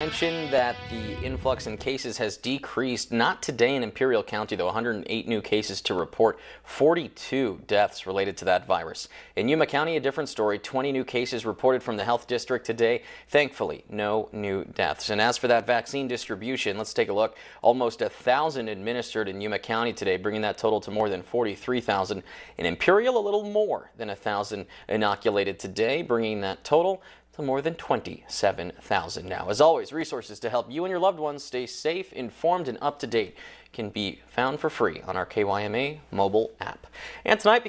mentioned that the influx in cases has decreased. Not today in Imperial County, though. 108 new cases to report, 42 deaths related to that virus. In Yuma County, a different story. 20 new cases reported from the health district today. Thankfully, no new deaths. And as for that vaccine distribution, let's take a look. Almost 1,000 administered in Yuma County today, bringing that total to more than 43,000. In Imperial, a little more than 1,000 inoculated today, bringing that total to more than 27,000 now. As always, resources to help you and your loved ones stay safe, informed, and up to date can be found for free on our KYMA mobile app. And tonight,